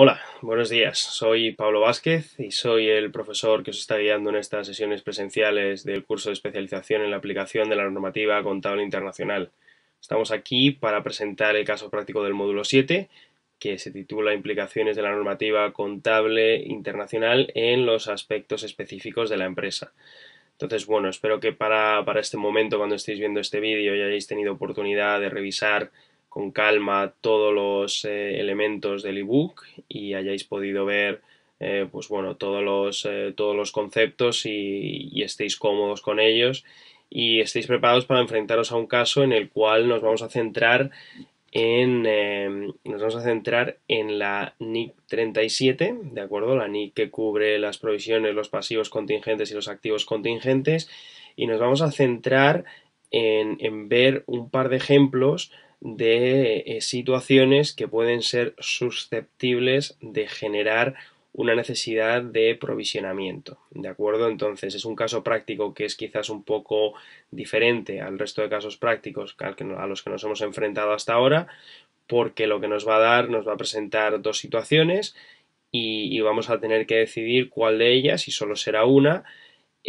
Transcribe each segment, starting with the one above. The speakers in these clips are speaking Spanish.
Hola, buenos días. Soy Pablo Vázquez y soy el profesor que os está guiando en estas sesiones presenciales del curso de especialización en la aplicación de la normativa contable internacional. Estamos aquí para presentar el caso práctico del módulo 7, que se titula Implicaciones de la normativa contable internacional en los aspectos específicos de la empresa. Entonces, bueno, espero que para, para este momento, cuando estéis viendo este vídeo, ya hayáis tenido oportunidad de revisar con calma todos los eh, elementos del ebook y hayáis podido ver eh, pues bueno, todos los, eh, todos los conceptos y, estéis cómodos con ellos y estéis preparados para enfrentaros a un caso en el cual nos vamos a centrar en, em, nos vamos a centrar en la NIC 37, ¿de acuerdo? La NIC que cubre las provisiones, los pasivos contingentes y los activos contingentes y nos vamos a centrar en, en ver un par de ejemplos de eh, situaciones que pueden ser susceptibles de generar una necesidad de provisionamiento. ¿De acuerdo? Entonces es un caso práctico que es quizás un poco diferente al resto de casos prácticos a los que nos hemos enfrentado hasta ahora, porque lo que nos va a dar nos va a presentar dos situaciones y, vamos a tener que decidir cuál de ellas, y solo será una,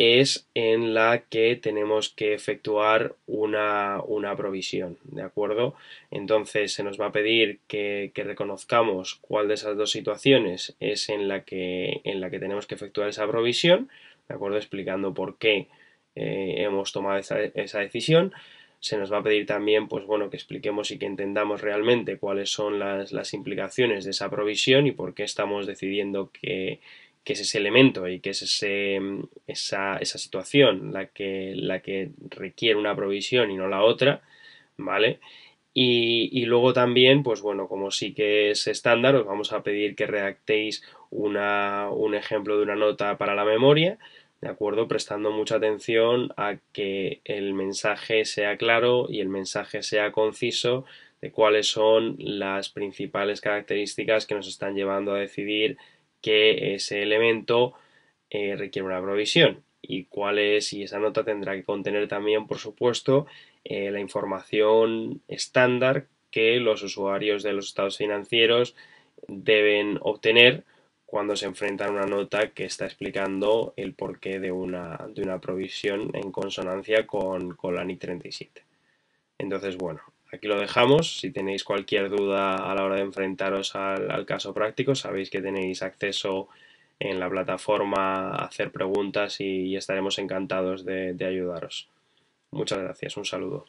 es en la que tenemos que efectuar una, provisión, ¿de acuerdo? Entonces se nos va a pedir que, reconozcamos cuál de esas dos situaciones es en la que, en la que tenemos que efectuar esa provisión, ¿de acuerdo? Explicando por qué eh, hemos tomado esa, decisión se nos va a pedir también, pues bueno, que expliquemos y que entendamos realmente cuáles son las, las implicaciones de esa provisión y por qué estamos decidiendo que, que es ese elemento y que es mm, esa, situación la que, requiere una provisión y no la otra, ¿vale? Y, luego también, pues bueno, como sí que es estándar, os vamos a pedir que redactéis un ejemplo de una nota para la memoria, ¿de acuerdo? Prestando mucha atención a que el mensaje sea claro y el mensaje sea conciso de cuáles son las principales características que nos están llevando a decidir que ese elemento eh, requiere una provisión y cuál es, y esa nota tendrá que contener también, por supuesto, eh, la información estándar que los usuarios de los estados financieros deben obtener cuando se enfrentan a una nota que está explicando el porqué de una, una provisión en consonancia con, con la NIC 37. Entonces, bueno, aquí lo dejamos. Si tenéis cualquier duda a la hora de enfrentaros al, caso práctico, sabéis que tenéis acceso en la plataforma a hacer preguntas y, estaremos encantados de ayudaros. Muchas gracias, un saludo.